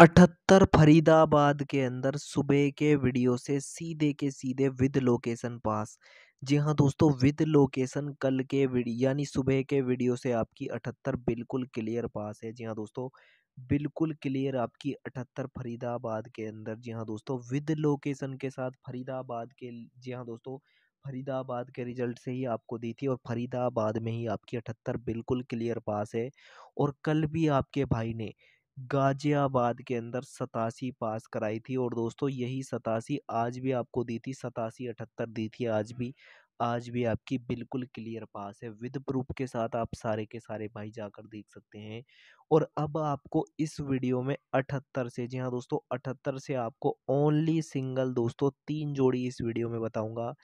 अठहत्तर फरीदाबाद के अंदर सुबह के वीडियो से सीधे के सीधे विद लोकेशन पास जी हाँ दोस्तों विद लोकेशन कल के वीडियो यानी सुबह के वीडियो से आपकी अठहत्तर बिल्कुल क्लियर पास है जी हाँ दोस्तों बिल्कुल क्लियर आपकी अठहत्तर फरीदाबाद के अंदर जी हाँ दोस्तों विद लोकेशन के साथ फरीदाबाद के जी हाँ दोस्तों फरीदाबाद के रिजल्ट से ही आपको दी थी और फरीदाबाद में ही आपकी अठहत्तर बिल्कुल क्लियर पास है और कल भी आपके भाई ने गाज़ियाबाद के अंदर सतासी पास कराई थी और दोस्तों यही सतासी आज भी आपको दी थी सतासी अठहत्तर दी थी आज भी आज भी आपकी बिल्कुल क्लियर पास है विद प्रूफ के साथ आप सारे के सारे भाई जाकर देख सकते हैं और अब आपको इस वीडियो में अठहत्तर से जी हाँ दोस्तों अठहत्तर से आपको ओनली सिंगल दोस्तों तीन जोड़ी इस वीडियो में बताऊंगा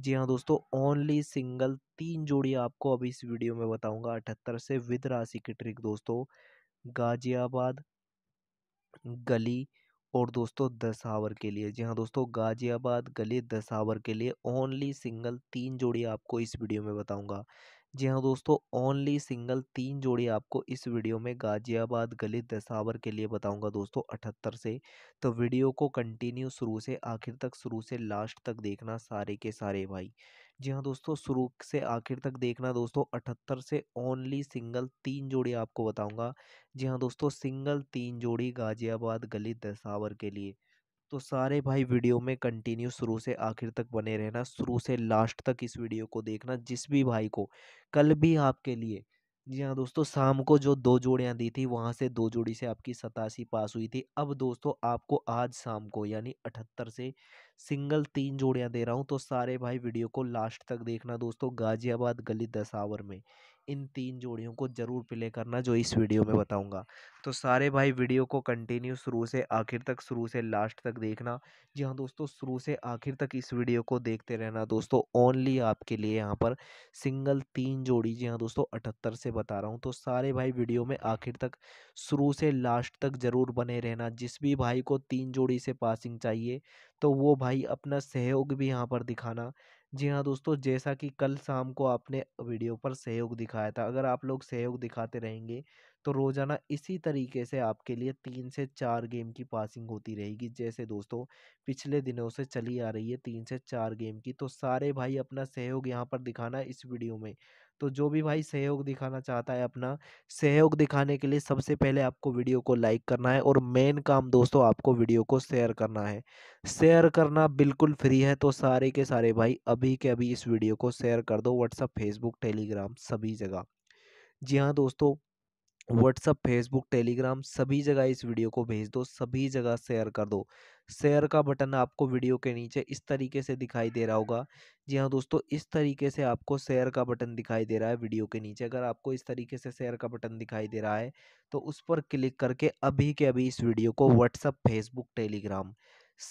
जी हाँ दोस्तों ओनली सिंगल तीन जोड़ी आपको अब इस वीडियो में बताऊंगा अठहत्तर से विद राशि की ट्रिक दोस्तों गाज़ियाबाद गली और दोस्तों दसावर के लिए जी हाँ दोस्तों गाज़ियाबाद गली दसावर के लिए ओनली सिंगल तीन जोड़ी आपको इस वीडियो में बताऊंगा जी हाँ दोस्तों ओनली सिंगल तीन जोड़ी आपको इस वीडियो में गाज़ियाबाद गली दसावर के लिए बताऊंगा दोस्तों अठहत्तर से तो वीडियो को कंटिन्यू शुरू से आखिर तक शुरू से लास्ट तक देखना सारे के सारे भाई जी हाँ दोस्तों शुरू से आखिर तक देखना दोस्तों अठहत्तर से ओनली सिंगल तीन जोड़ी आपको बताऊंगा जी हाँ दोस्तों सिंगल तीन जोड़ी गाजियाबाद गली दसावर के लिए तो सारे भाई वीडियो में कंटिन्यू शुरू से आखिर तक बने रहना शुरू से लास्ट तक इस वीडियो को देखना जिस भी भाई को कल भी आपके लिए जी हाँ दोस्तों शाम को जो दो जोड़ियाँ दी थी वहाँ से दो जोड़ी से आपकी सतासी पास हुई थी अब दोस्तों आपको आज शाम को यानी अठहत्तर से सिंगल तीन जोड़ियाँ दे रहा हूँ तो सारे भाई वीडियो को लास्ट तक देखना दोस्तों गाजियाबाद गली दसावर में इन तीन जोड़ियों को ज़रूर प्ले करना जो इस वीडियो में बताऊंगा तो सारे भाई वीडियो को कंटिन्यू शुरू से आखिर तक शुरू से लास्ट तक देखना जी हाँ दोस्तों शुरू से आखिर तक इस वीडियो को देखते रहना दोस्तों ओनली आपके लिए यहाँ पर सिंगल तीन जोड़ी जी हाँ दोस्तों अठहत्तर से बता रहा हूँ तो सारे भाई वीडियो में आखिर तक शुरू से लास्ट तक ज़रूर बने रहना जिस भी भाई को तीन जोड़ी से पासिंग चाहिए तो वो भाई अपना सहयोग भी यहाँ पर दिखाना जी हाँ दोस्तों जैसा कि कल शाम को आपने वीडियो पर सहयोग दिखाया था अगर आप लोग सहयोग दिखाते रहेंगे तो रोज़ाना इसी तरीके से आपके लिए तीन से चार गेम की पासिंग होती रहेगी जैसे दोस्तों पिछले दिनों से चली आ रही है तीन से चार गेम की तो सारे भाई अपना सहयोग यहाँ पर दिखाना इस वीडियो में तो जो भी भाई सहयोग दिखाना चाहता है अपना सहयोग दिखाने के लिए सबसे पहले आपको वीडियो को लाइक करना है और मेन काम दोस्तों आपको वीडियो को शेयर करना है शेयर करना बिल्कुल फ्री है तो सारे के सारे भाई अभी के अभी इस वीडियो को शेयर कर दो व्हाट्सअप फेसबुक टेलीग्राम सभी जगह जी हाँ दोस्तों व्हाट्सअप फेसबुक टेलीग्राम सभी जगह इस वीडियो को भेज दो सभी जगह शेयर कर दो शेयर का बटन आपको वीडियो के नीचे इस तरीके से दिखाई दे रहा होगा जी हाँ दोस्तों इस तरीके से आपको शेयर का बटन दिखाई दे रहा है वीडियो के नीचे अगर आपको इस तरीके से शेयर का बटन दिखाई दे रहा है तो उस पर क्लिक करके अभी के अभी इस वीडियो को व्हाट्सअप फेसबुक टेलीग्राम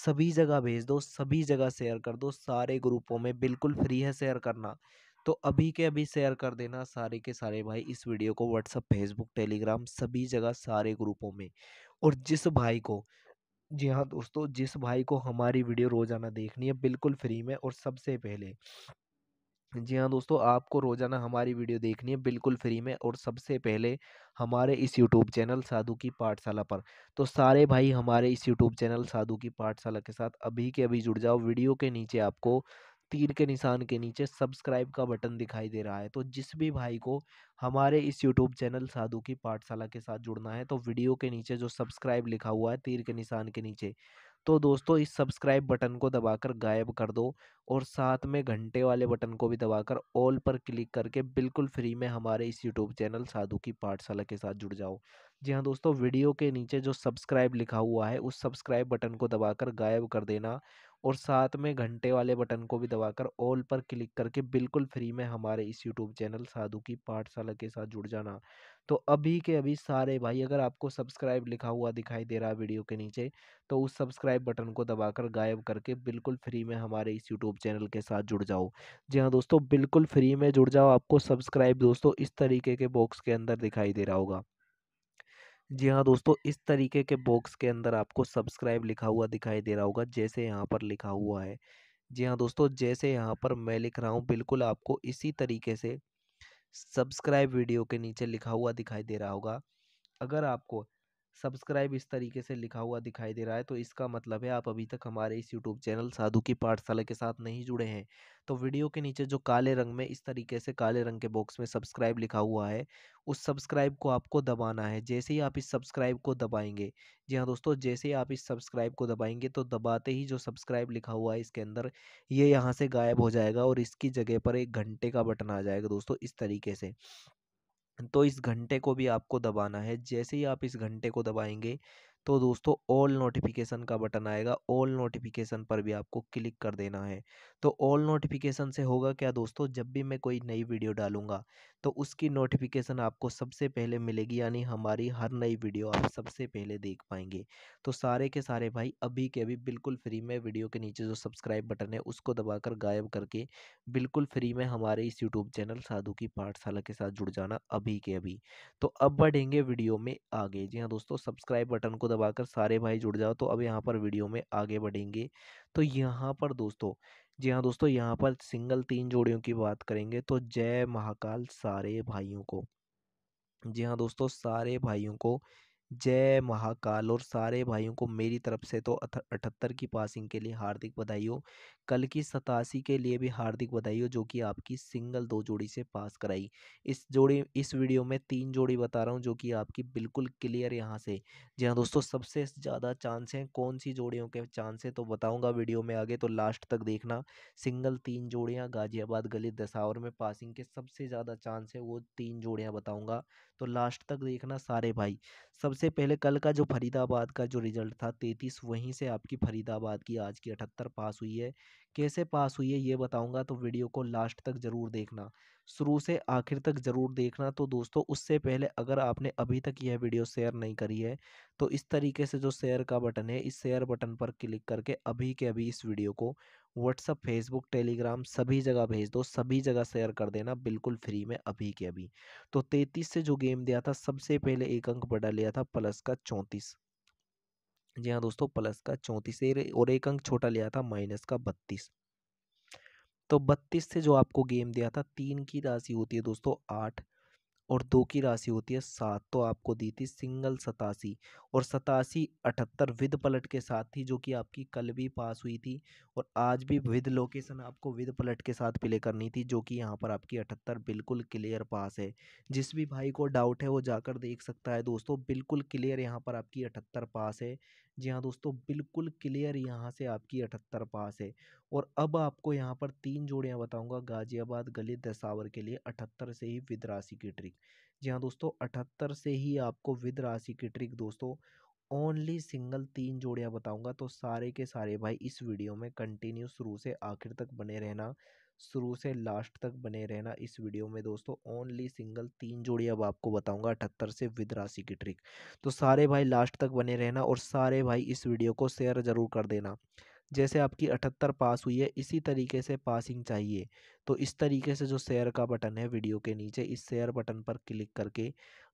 सभी जगह भेज दो सभी जगह शेयर कर दो सारे ग्रुपों में बिल्कुल फ्री है शेयर करना तो अभी के अभी शेयर कर देना सारे के सारे भाई इस वीडियो को व्हाट्सअप फेसबुक टेलीग्राम सभी जगह सारे ग्रुपों में और जिस भाई को जी हाँ दोस्तों जिस भाई को हमारी वीडियो रोज़ाना देखनी है बिल्कुल फ्री में और सबसे पहले जी हाँ दोस्तों आपको रोज़ाना हमारी वीडियो देखनी है बिल्कुल फ्री में और सबसे पहले हमारे इस यूट्यूब चैनल साधु की पाठशाला पर तो सारे भाई हमारे इस यूट्यूब चैनल साधु की पाठशाला के साथ अभी के अभी जुड़ जाओ वीडियो के नीचे आपको तीर के निशान के नीचे सब्सक्राइब का बटन दिखाई दे रहा है तो जिस भी भाई को हमारे इस यूट्यूब चैनल साधु की पाठशाला के साथ जुड़ना है तो वीडियो के नीचे जो सब्सक्राइब लिखा हुआ है तीर के निशान के नीचे तो दोस्तों इस सब्सक्राइब बटन को दबाकर गायब कर दो और साथ में घंटे वाले बटन को भी दबाकर ऑल पर क्लिक करके बिल्कुल फ्री में हमारे इस यूट्यूब चैनल साधु की पाठशाला के साथ जुड़ जाओ जी हाँ दोस्तों वीडियो के नीचे जो सब्सक्राइब लिखा हुआ है उस सब्सक्राइब बटन को दबाकर गायब कर देना और साथ में घंटे वाले बटन को भी दबाकर ऑल पर क्लिक करके बिल्कुल फ्री में हमारे इस यूट्यूब चैनल साधु की पाठशाला के साथ जुड़ जाना तो अभी के अभी सारे भाई अगर आपको सब्सक्राइब लिखा हुआ दिखाई दे रहा है वीडियो के नीचे तो उस सब्सक्राइब बटन को दबाकर गायब करके बिल्कुल फ्री में हमारे इस यूट्यूब चैनल के साथ जुड़ जाओ जी हाँ दोस्तों बिल्कुल फ्री में जुड़ जाओ आपको सब्सक्राइब दोस्तों इस तरीके के बॉक्स के अंदर दिखाई दे रहा होगा जी हाँ दोस्तों इस तरीके के बॉक्स के अंदर आपको सब्सक्राइब लिखा हुआ दिखाई दे रहा होगा जैसे यहाँ पर लिखा हुआ है जी हाँ दोस्तों जैसे यहाँ पर मैं लिख रहा हूँ बिल्कुल आपको इसी तरीके से सब्सक्राइब वीडियो के नीचे लिखा हुआ दिखाई दे रहा होगा अगर आपको सब्सक्राइब इस तरीके से लिखा हुआ दिखाई दे रहा है तो इसका मतलब है आप अभी तक हमारे इस यूट्यूब चैनल साधु की पाठशाला के साथ नहीं जुड़े हैं तो वीडियो के नीचे जो काले रंग में इस तरीके से काले रंग के बॉक्स में सब्सक्राइब लिखा हुआ है उस सब्सक्राइब को आपको दबाना है जैसे ही आप इस सब्सक्राइब को दबाएंगे जी हाँ दोस्तों जैसे ही आप इस सब्सक्राइब को दबाएंगे तो दबाते ही जो सब्सक्राइब लिखा हुआ है इसके अंदर ये यहाँ से गायब हो जाएगा और इसकी जगह पर एक घंटे का बटन आ जाएगा दोस्तों इस तरीके से तो इस घंटे को भी आपको दबाना है जैसे ही आप इस घंटे को दबाएंगे तो दोस्तों ऑल नोटिफिकेशन का बटन आएगा ऑल नोटिफिकेशन पर भी आपको क्लिक कर देना है तो ऑल नोटिफिकेशन से होगा क्या दोस्तों जब भी मैं कोई नई वीडियो डालूंगा तो उसकी नोटिफिकेशन आपको सबसे पहले मिलेगी यानी हमारी हर नई वीडियो आप सबसे पहले देख पाएंगे तो सारे के सारे भाई अभी के अभी बिल्कुल फ्री में वीडियो के नीचे जो सब्सक्राइब बटन है उसको दबाकर गायब करके बिल्कुल फ्री में हमारे इस यूट्यूब चैनल साधु की पाठशाला के साथ जुड़ जाना अभी के अभी तो अब बढ़ेंगे वीडियो में आगे जी हाँ दोस्तों सब्सक्राइब बटन को दबाकर सारे भाई जुड़ जाओ तो अब यहाँ पर वीडियो में आगे बढ़ेंगे तो यहाँ पर दोस्तों जी हाँ दोस्तों यहाँ पर सिंगल तीन जोड़ियों की बात करेंगे तो जय महाकाल सारे भाइयों को जी हाँ दोस्तों सारे भाइयों को जय महाकाल और सारे भाइयों को मेरी तरफ से तो अठहत्तर की पासिंग के लिए हार्दिक बधाई हो कल की सतासी के लिए भी हार्दिक बधाई हो जो कि आपकी सिंगल दो जोड़ी से पास कराई इस जोड़ी इस वीडियो में तीन जोड़ी बता रहा हूँ जो कि आपकी बिल्कुल क्लियर यहाँ से जी हाँ दोस्तों सबसे ज़्यादा चांस हैं कौन सी जोड़ियों के चांस है तो बताऊँगा वीडियो में आगे तो लास्ट तक देखना सिंगल तीन जोड़ियाँ गाजियाबाद गली दसावर में पासिंग के सबसे ज़्यादा चांस है वो तीन जोड़ियाँ बताऊँगा तो लास्ट तक देखना सारे भाई सबसे पहले कल का जो फरीदाबाद का जो रिजल्ट था तैंतीस वहीं से आपकी फरीदाबाद की आज की अठहत्तर पास हुई है कैसे पास हुई है ये बताऊंगा तो वीडियो को लास्ट तक ज़रूर देखना शुरू से आखिर तक ज़रूर देखना तो दोस्तों उससे पहले अगर आपने अभी तक यह वीडियो शेयर नहीं करी है तो इस तरीके से जो शेयर का बटन है इस शेयर बटन पर क्लिक करके अभी के अभी इस वीडियो को व्हाट्सअप फेसबुक टेलीग्राम सभी जगह भेज दो सभी जगह शेयर कर देना बिल्कुल फ्री में अभी के अभी तो तैतीस से जो गेम दिया था सबसे पहले एक अंक बढ़ा लिया था प्लस का चौंतीस जी हाँ दोस्तों प्लस का चौंतीस और एक अंक छोटा लिया था माइनस का बत्तीस तो बत्तीस से जो आपको गेम दिया था तीन की राशि होती है दोस्तों आठ और दो की राशि होती है सात तो आपको दी थी सिंगल सतासी और सतासी अठहत्तर विद पलट के साथ थी जो कि आपकी कल भी पास हुई थी और आज भी विद लोकेशन आपको विद पलट के साथ प्ले करनी थी जो कि यहाँ पर आपकी अठहत्तर बिल्कुल क्लियर पास है जिस भी भाई को डाउट है वो जाकर देख सकता है दोस्तों बिल्कुल क्लियर यहाँ पर आपकी अठहत्तर पास है जी हाँ दोस्तों बिल्कुल क्लियर यहाँ से आपकी अठहत्तर पास है और अब आपको यहाँ पर तीन जोड़ियाँ बताऊँगा गाजियाबाद गली दसावर के लिए अठहत्तर से ही विद राशि की ट्रिक जी हाँ दोस्तों अठहत्तर से ही आपको विद राशि की ट्रिक दोस्तों ओनली सिंगल तीन जोड़ियाँ बताऊँगा तो सारे के सारे भाई इस वीडियो में कंटिन्यू शुरू से आखिर तक बने रहना शुरू से लास्ट तक बने रहना इस वीडियो में दोस्तों ओनली सिंगल तीन जोड़ी अब आपको बताऊंगा अठहत्तर से विद राशि की ट्रिक तो सारे भाई लास्ट तक बने रहना और सारे भाई इस वीडियो को शेयर ज़रूर कर देना जैसे आपकी अठहत्तर पास हुई है इसी तरीके से पासिंग चाहिए तो इस तरीके से जो शेयर का बटन है वीडियो के नीचे इस शेयर बटन पर क्लिक करके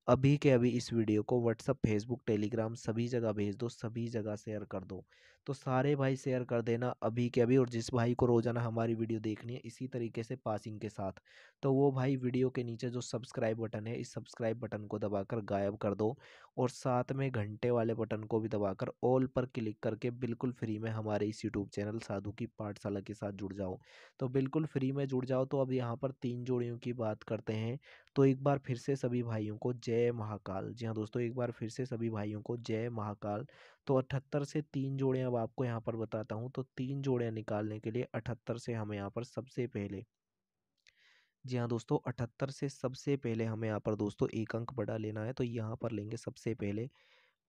अभी के अभी इस वीडियो को व्हाट्सअप फेसबुक टेलीग्राम सभी जगह भेज दो सभी जगह शेयर कर दो तो सारे भाई शेयर कर देना अभी के अभी और जिस भाई को रोज़ाना हमारी वीडियो देखनी है इसी तरीके से पासिंग के साथ तो वो भाई वीडियो के नीचे जो सब्सक्राइब बटन है इस सब्सक्राइब बटन को दबाकर गायब कर दो और साथ में घंटे वाले बटन को भी दबाकर ऑल पर क्लिक करके बिल्कुल फ्री में हमारे इस यूट्यूब चैनल साधु की पाठशाला के साथ जुड़ जाओ तो बिल्कुल फ्री में जुड़ जाओ तो अब यहाँ पर तीन जोड़ियों की बात करते हैं तो एक बार फिर से सभी भाइयों को जय महाकाल जी हाँ दोस्तों एक बार फिर से सभी भाइयों को जय महाकाल तो अठहत्तर से तीन जोड़े अब आपको यहाँ पर बताता हूँ तो तीन जोड़े निकालने के लिए अठहत्तर से हमें यहाँ पर सबसे पहले जी हाँ दोस्तों अठहत्तर से सबसे पहले हमें यहाँ पर दोस्तों एक अंक बड़ा लेना है तो यहाँ पर लेंगे सबसे पहले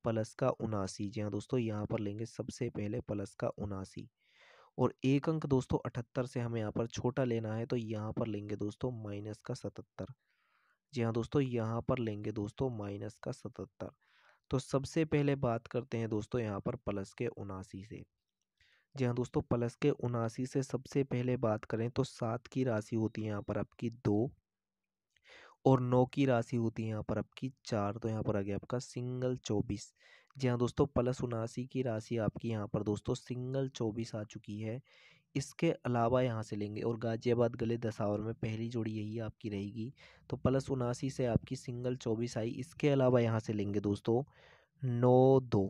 प्लस का उनासी जी हाँ दोस्तों यहाँ पर लेंगे सबसे पहले प्लस का उनासी और एक अंक दोस्तों अठहत्तर से हमें यहाँ पर छोटा लेना है तो यहाँ पर लेंगे दोस्तों माइनस का सतहत्तर जी हाँ दोस्तों यहाँ पर लेंगे दोस्तों माइनस का सतहत्तर तो सबसे पहले बात करते हैं दोस्तों यहाँ पर प्लस के उनासी से जी हाँ दोस्तों प्लस के उनासी से सबसे पहले बात करें तो सात की राशि होती है यहाँ पर आपकी दो और नौ की राशि होती है यहाँ पर आपकी चार तो यहाँ पर आ गया आपका सिंगल चौबीस जी हाँ दोस्तों प्लस उनासी की राशि आपकी यहाँ पर दोस्तों सिंगल चौबीस आ चुकी है इसके अलावा यहाँ से लेंगे और गाज़ियाबाद गले दसावर में पहली जोड़ी यही आपकी रहेगी तो प्लस उनासी से आपकी सिंगल चौबीस आई इसके अलावा यहाँ से लेंगे दोस्तों नौ दो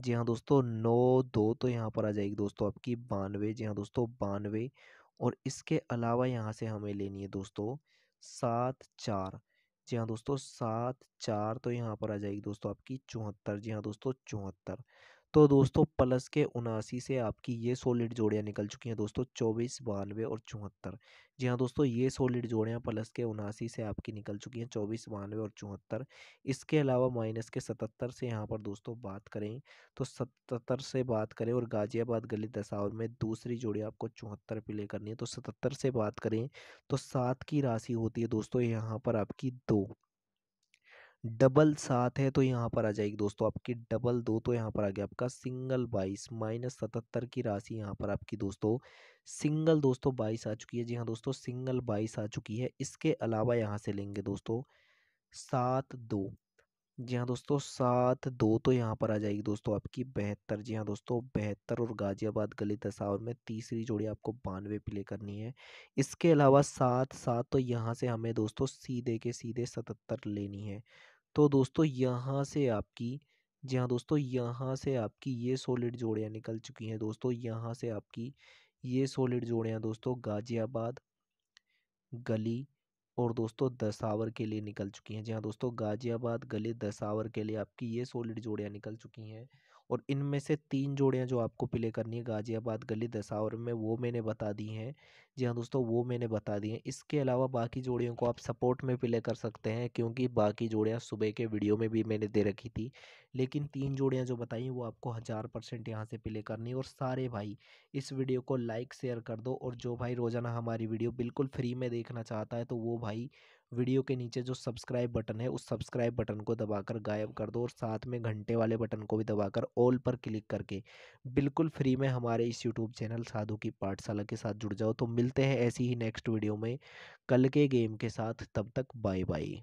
जी हाँ दोस्तों नौ दो तो यहाँ पर आ जाएगी दोस्तों आपकी बानवे जी हाँ दोस्तों बानवे और इसके अलावा यहाँ से हमें लेनी है दोस्तों सात चार जी हाँ दोस्तों सात चार तो यहाँ पर आ जाएगी दोस्तों आपकी चौहत्तर जी हाँ दोस्तों चौहत्तर तो दोस्तों प्लस के उनासी से आपकी ये सॉलिड जोड़ियाँ निकल चुकी हैं दोस्तों चौबीस बानवे और चौहत्तर जी हाँ दोस्तों ये सॉलिड जोड़ियाँ प्लस के उनासी से आपकी निकल चुकी हैं चौबीस बानवे और चौहत्तर इसके अलावा माइनस के सतहत्तर से यहाँ पर दोस्तों बात करें तो सतहत्तर से बात करें और गाजियाबाद गली दसावर में दूसरी जोड़ी आपको चौहत्तर पिले करनी है तो सतहत्तर से बात करें तो सात की राशि होती है दोस्तों यहाँ पर आपकी दो डबल सात है तो यहाँ पर आ जाएगी दोस्तों आपकी डबल दो तो यहाँ पर आ गया आपका सिंगल बाईस माइनस सतहत्तर की राशि यहाँ पर आपकी दोस्तों सिंगल दोस्तों बाईस आ चुकी है जी हाँ दोस्तों सिंगल बाईस आ चुकी है इसके अलावा यहाँ से लेंगे दोस्तों सात दो जी हाँ दोस्तों सात दो तो यहाँ पर आ जाएगी दोस्तों आपकी बेहतर जी हाँ दोस्तों बेहतर और गाजियाबाद गली दशावर में तीसरी जोड़ी आपको बानवे प्ले करनी है इसके अलावा सात सात तो यहाँ से हमें दोस्तों सीधे के सीधे सतहत्तर लेनी है तो दोस्तों यहाँ से आपकी जी हाँ दोस्तों यहाँ से आपकी ये सॉलिड जोड़ियाँ निकल चुकी हैं दोस्तों यहाँ से आपकी ये सॉलिड जोड़ियाँ दोस्तों गाजियाबाद गली और दोस्तों दसावर के लिए निकल चुकी हैं जी हाँ दोस्तों गाजियाबाद गली दसावर के लिए आपकी ये सॉलिड जोड़ियाँ निकल चुकी हैं और इनमें से तीन जोड़ियाँ जो आपको प्ले करनी है गाज़ियाबाद गली दसावर में वो मैंने बता दी हैं जी हाँ दोस्तों वो मैंने बता दी हैं इसके अलावा बाकी जोड़ियों को आप सपोर्ट में प्ले कर सकते हैं क्योंकि बाकी जोड़ियाँ सुबह के वीडियो में भी मैंने दे रखी थी लेकिन तीन जोड़ियाँ जो बताई वो आपको हज़ार परसेंट यहाँ से प्ले करनी है और सारे भाई इस वीडियो को लाइक शेयर कर दो और जो भाई रोज़ाना हमारी वीडियो बिल्कुल फ्री में देखना चाहता है तो वो भाई वीडियो के नीचे जो सब्सक्राइब बटन है उस सब्सक्राइब बटन को दबाकर गायब कर दो और साथ में घंटे वाले बटन को भी दबाकर ऑल पर क्लिक करके बिल्कुल फ्री में हमारे इस यूट्यूब चैनल साधु की पाठशाला के साथ जुड़ जाओ तो मिलते हैं ऐसी ही नेक्स्ट वीडियो में कल के गेम के साथ तब तक बाय बाय